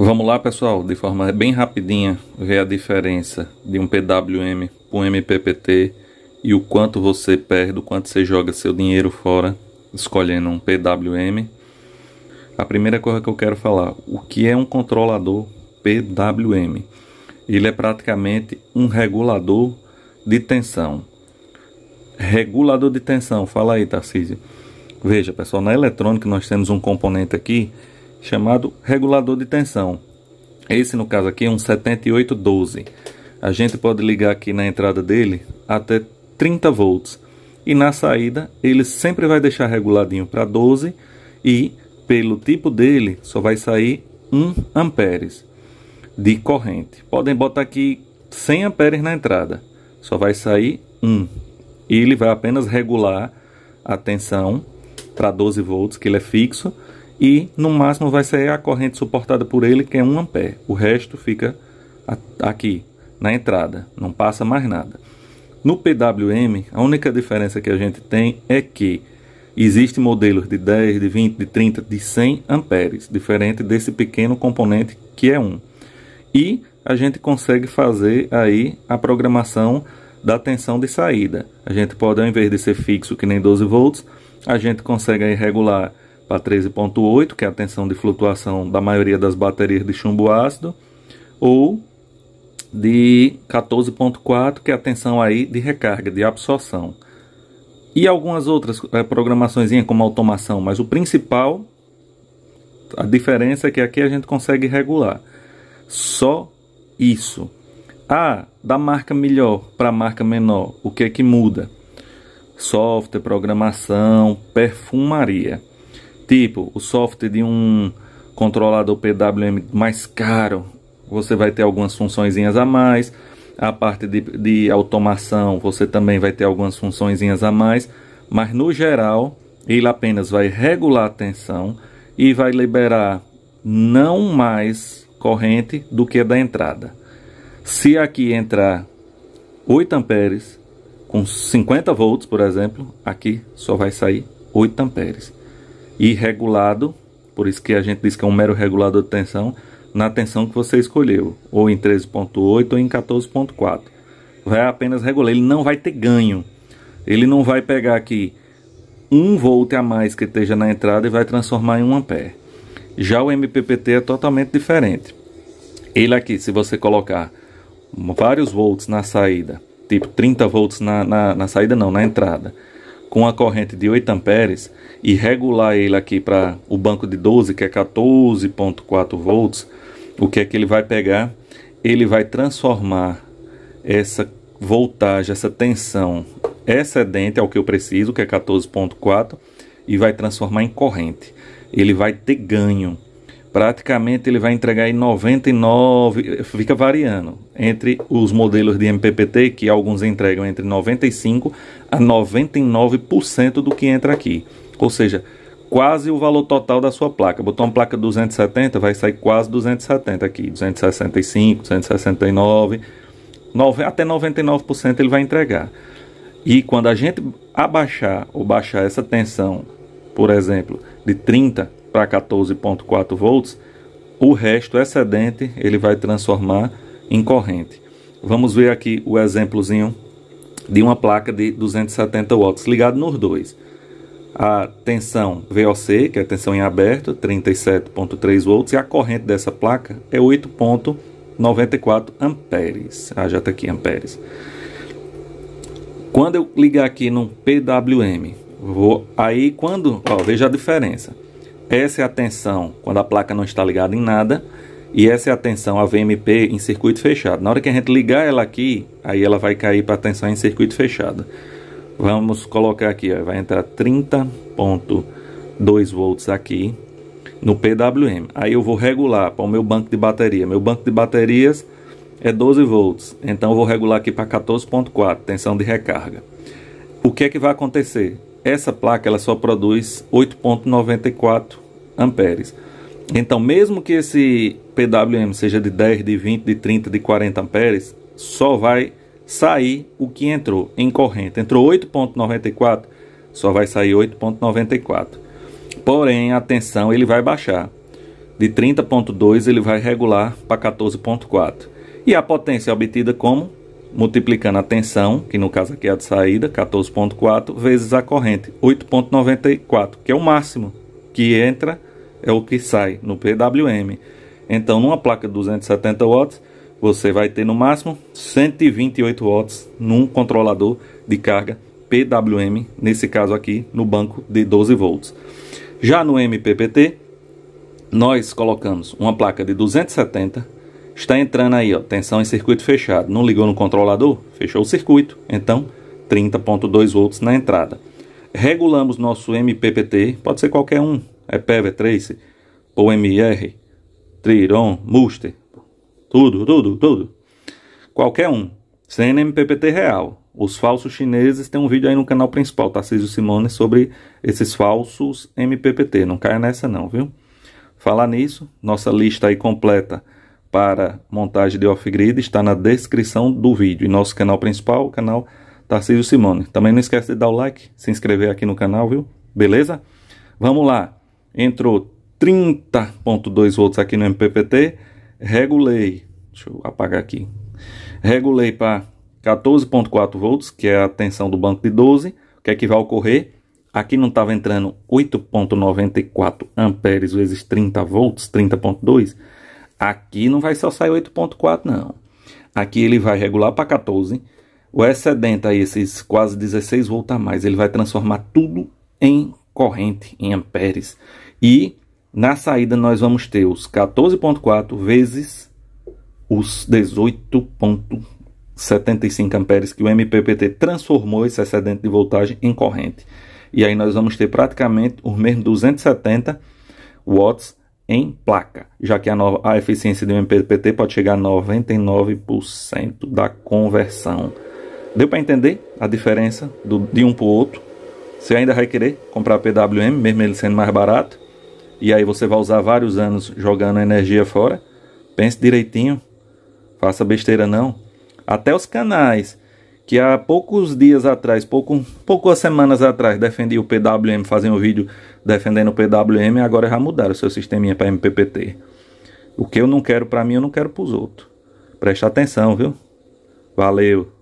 Vamos lá, pessoal, de forma bem rapidinha, ver a diferença de um PWM para um MPPT e o quanto você perde, o quanto você joga seu dinheiro fora escolhendo um PWM. A primeira coisa que eu quero falar, o que é um controlador PWM? Ele é praticamente um regulador de tensão. Regulador de tensão, fala aí, Tarcísio. Veja, pessoal, na eletrônica nós temos um componente aqui chamado regulador de tensão. Esse, no caso aqui, é um 7812. A gente pode ligar aqui na entrada dele até 30 volts. E na saída, ele sempre vai deixar reguladinho para 12 e, pelo tipo dele, só vai sair 1 amperes de corrente. Podem botar aqui 100 amperes na entrada, só vai sair 1. E ele vai apenas regular a tensão para 12 volts, que ele é fixo, e no máximo vai ser a corrente suportada por ele, que é 1 ampere. O resto fica aqui na entrada, não passa mais nada. No PWM, a única diferença que a gente tem é que existem modelos de 10, de 20, de 30, de 100 amperes, diferente desse pequeno componente que é 1. E a gente consegue fazer aí a programação da tensão de saída. A gente pode, ao invés de ser fixo que nem 12 volts, a gente consegue aí regular para 13.8, que é a tensão de flutuação da maioria das baterias de chumbo ácido, ou de 14.4, que é a tensão aí de recarga, de absorção. E algumas outras é, eh, programações como automação, mas o principal, a diferença é que aqui a gente consegue regular. Só isso. Ah, da marca melhor para a marca menor, o que é que muda? Software, programação, perfumaria. Tipo, o software de um controlador PWM mais caro, você vai ter algumas funçõezinhas a mais. A parte de, de automação, você também vai ter algumas funçõezinhas a mais. Mas no geral, ele apenas vai regular a tensão e vai liberar não mais corrente do que a da entrada. Se aqui entrar 8 amperes com 50 volts, por exemplo, aqui só vai sair 8 amperes e regulado, por isso que a gente diz que é um mero regulador de tensão, na tensão que você escolheu, ou em 13.8 ou em 14.4. Vai apenas regular, ele não vai ter ganho. Ele não vai pegar aqui um volt a mais que esteja na entrada e vai transformar em 1 ampere. Já o MPPT é totalmente diferente. Ele aqui, se você colocar vários volts na saída, tipo 30 volts na, na, na saída não, na entrada, com a corrente de 8 amperes e regular ele aqui para o banco de 12, que é 14.4 volts, o que é que ele vai pegar? Ele vai transformar essa voltagem, essa tensão excedente ao é que eu preciso, que é 14.4, e vai transformar em corrente. Ele vai ter ganho praticamente ele vai entregar em 99, fica variando, entre os modelos de MPPT, que alguns entregam entre 95 a 99% do que entra aqui. Ou seja, quase o valor total da sua placa. Botou uma placa 270, vai sair quase 270 aqui, 265, 269, 9, até 99% ele vai entregar. E quando a gente abaixar ou baixar essa tensão, por exemplo, de 30 para 14.4 volts, o resto excedente ele vai transformar em corrente. Vamos ver aqui o exemplozinho de uma placa de 270 watts ligado nos dois. A tensão VOC, que é a tensão em aberto, 37.3 volts, e a corrente dessa placa é 8.94 amperes. Ah, já está aqui amperes. Quando eu ligar aqui no PWM, vou aí quando, ó, veja a diferença. Essa é a tensão quando a placa não está ligada em nada. E essa é a tensão AVMP em circuito fechado. Na hora que a gente ligar ela aqui, aí ela vai cair para a tensão em circuito fechado. Vamos colocar aqui, ó, vai entrar 30.2 volts aqui no PWM. Aí eu vou regular para o meu banco de bateria. Meu banco de baterias é 12 volts, então eu vou regular aqui para 14.4, tensão de recarga. O que é que vai acontecer? Essa placa ela só produz 8.94 amperes. Então, mesmo que esse PWM seja de 10, de 20, de 30, de 40 amperes, só vai sair o que entrou em corrente. Entrou 8.94, só vai sair 8.94. Porém, a tensão ele vai baixar. De 30.2 ele vai regular para 14.4. E a potência obtida como? Multiplicando a tensão, que no caso aqui é a de saída, 14.4, vezes a corrente, 8.94, que é o máximo que entra é o que sai no PWM. Então, numa placa de 270 watts, você vai ter no máximo 128 watts num controlador de carga PWM, nesse caso aqui no banco de 12 volts. Já no MPPT, nós colocamos uma placa de 270, está entrando aí, ó, tensão em circuito fechado. Não ligou no controlador? Fechou o circuito. Então, 30.2 volts na entrada. Regulamos nosso MPPT, pode ser qualquer um, é Trace, Paul OMR, Triron, Muster, tudo, tudo, tudo. Qualquer um. CNMPPT real. Os falsos chineses tem um vídeo aí no canal principal, Tarcísio Simone, sobre esses falsos MPPT. Não caia nessa não, viu? Falar nisso, nossa lista aí completa para montagem de off-grid está na descrição do vídeo. E nosso canal principal, o canal Tarcísio Simone. Também não esquece de dar o like, se inscrever aqui no canal, viu? Beleza? Vamos lá entrou 30.2 volts aqui no MPPT, regulei, deixa eu apagar aqui, regulei para 14.4 volts, que é a tensão do banco de 12, o que é que vai ocorrer? Aqui não estava entrando 8.94 amperes vezes 30 volts, 30.2, aqui não vai só sair 8.4 não, aqui ele vai regular para 14, o excedente aí, esses quase 16 volts a mais, ele vai transformar tudo em corrente em amperes. E na saída nós vamos ter os 14.4 vezes os 18.75 amperes que o MPPT transformou esse excedente de voltagem em corrente. E aí nós vamos ter praticamente os mesmos 270 watts em placa, já que a, nova, a eficiência do MPPT pode chegar a 99% da conversão. Deu para entender a diferença do, de um para o outro? Você ainda vai querer comprar PWM, mesmo ele sendo mais barato. E aí você vai usar vários anos jogando energia fora. Pense direitinho. Faça besteira não. Até os canais que há poucos dias atrás, pouco, poucas semanas atrás, defendiam o PWM, faziam um vídeo defendendo o PWM, agora já mudaram o seu sisteminha para MPPT. O que eu não quero para mim, eu não quero para os outros. Presta atenção, viu? Valeu!